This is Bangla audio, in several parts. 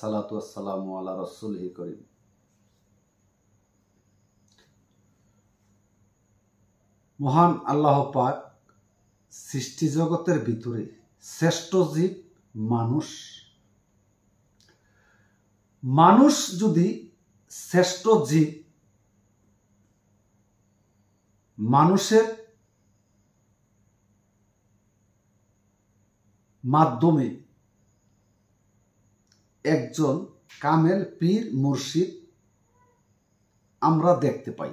সালাতু আসসালাম আলা রসুলহি করিম মহান আল্লাহ পাক সৃষ্টি জগতের ভিতরে শ্রেষ্ঠ জীব মানুষ মানুষ যদি শ্রেষ্ঠ জীব মানুষের মাধ্যমে একজন কামেল পীর মুর্শিদ আমরা দেখতে পাই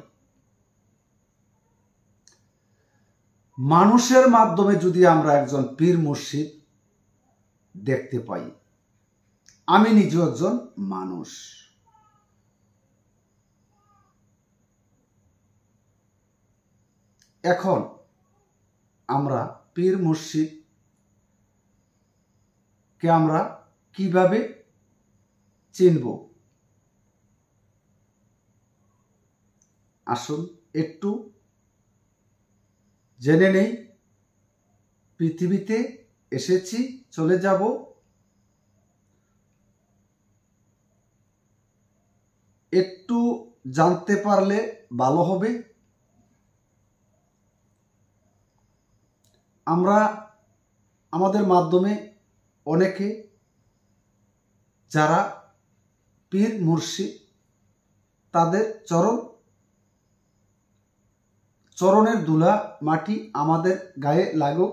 মানুষের মাধ্যমে যদি আমরা একজন পীর মুর্শিদ দেখতে পাই আমি নিজেও একজন মানুষ এখন আমরা পীর কে আমরা কিভাবে চিনব আসুন একটু জেনে নেই পৃথিবীতে এসেছি চলে যাব একটু জানতে পারলে ভালো হবে আমরা আমাদের মাধ্যমে অনেকে যারা পীর মুর্শি তাদের চরণ চরণের দুলা মাটি আমাদের গায়ে লাগো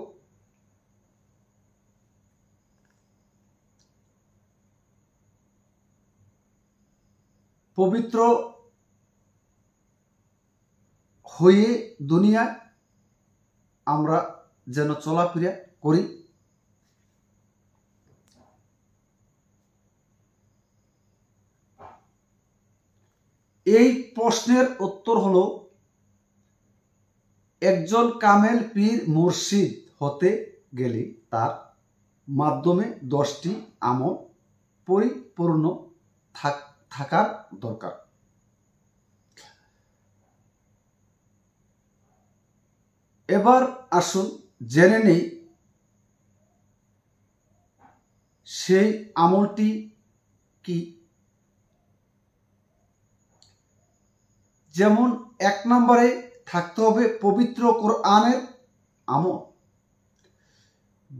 পবিত্র হয়ে দুনিয়া আমরা যেন চলাফেরা করি এই প্রশ্নের উত্তর হল একজন কামেল পীর মুর্শিদ হতে গেলে তার মাধ্যমে দশটি আমল পরিপূর্ণ থাকার দরকার এবার আসুন জেনে নেই সেই আমলটি কি যেমন এক নম্বরে থাকতে হবে পবিত্র কোরআনের আমল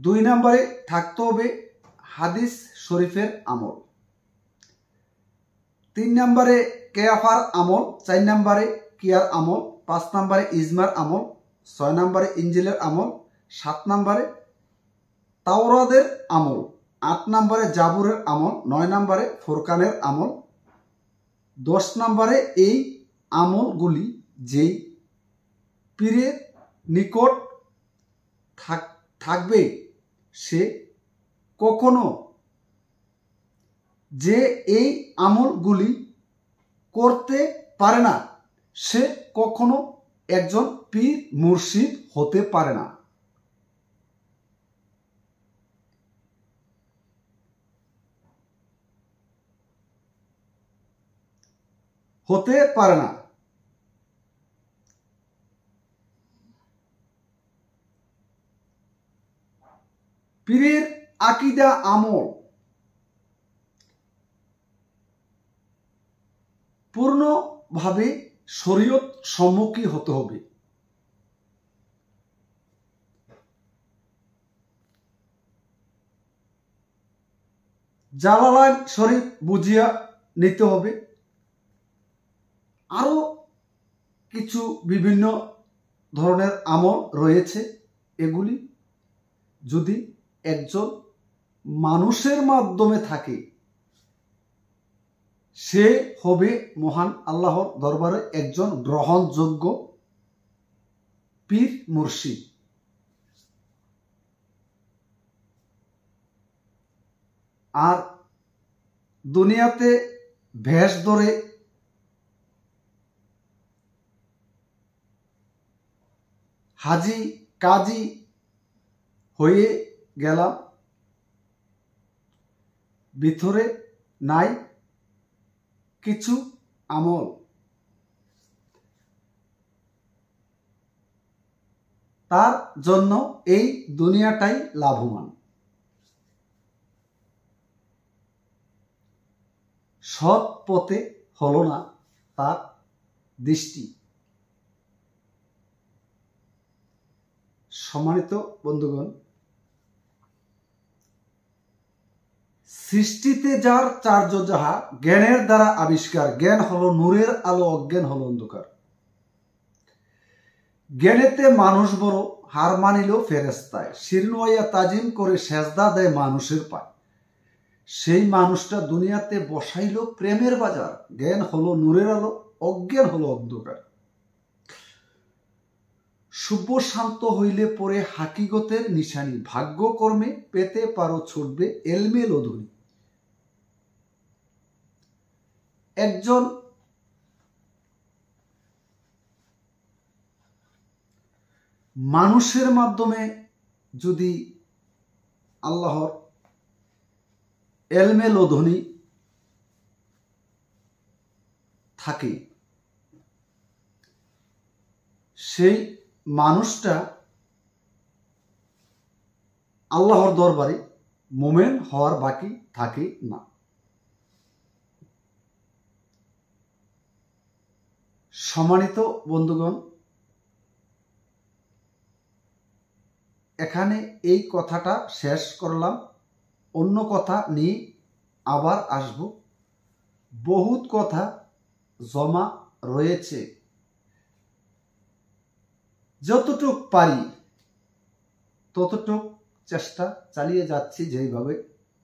দুই নম্বরে থাকতে হবে হাদিস শরীফের আমল তিন নম্বরে কেয়াফার আমল চার নম্বরে কিয়ার আমল পাঁচ নম্বরে ইজমার আমল ছয় নম্বরে ইঞ্জিলের আমল সাত নম্বরে তাওরাদের আমল আট নম্বরে জাবুরের আমল নয় নম্বরে ফোরকানের আমল দশ নম্বরে এই আমলগুলি যেই পীরের নিকট থাক থাকবে সে কখনো যে এই আমলগুলি করতে পারে না সে কখনো একজন পীর মুর্শিদ হতে পারে না হতে পারে না পীরের আকিদা আমল পূর্ণভাবে শরীয়ত সম্মুখী হতে হবে জালালান শরীফ বুঝিয়া নিতে হবে আরও কিছু বিভিন্ন ধরনের আমল রয়েছে এগুলি যদি একজন মানুষের মাধ্যমে থাকে সে হবে মহান আল্লাহর দরবারে একজন গ্রহণযোগ্য পীর মুর্শিদ আর দুনিয়াতে ভেষ ধরে হাজি কাজী হয়ে গেলাম ভিতরে নাই কিছু আমল তার জন্য এই দুনিয়াটাই লাভবান সৎ পথে হল না তার দৃষ্টি সম্মানিত বন্ধুগণ সৃষ্টিতে যার চার্য যাহা জ্ঞানের দ্বারা আবিষ্কার জ্ঞান হলো নূরের আলো অজ্ঞান হলো অন্ধকার জ্ঞানেতে মানুষ বড় হার মানিল ফেরেস্তায় শিরনোয়া তাজিম করে সেজদা দেয় মানুষের পায় সেই মানুষটা দুনিয়াতে বসাইল প্রেমের বাজার জ্ঞান হলো নূরের আলো অজ্ঞান হলো অন্ধকার সুব্য শান্ত হইলে পরে হাকিগতের নিশানি ভাগ্যকর্মে পেতে পারো ছুটবে এলমেল অধুনি একজন মানুষের মাধ্যমে যদি আল্লাহর এলমেল ধ্বনি থাকে সেই মানুষটা আল্লাহর দরবারে মোমেন হওয়ার বাকি থাকে না সম্মানিত বন্ধুগণ এখানে এই কথাটা শেষ করলাম অন্য কথা নিয়ে আবার আসব বহুত কথা জমা রয়েছে যতটুক পারি ততটুক চেষ্টা চালিয়ে যাচ্ছি যেইভাবে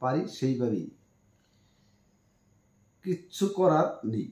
পারি সেইভাবেই কিচ্ছু করার নেই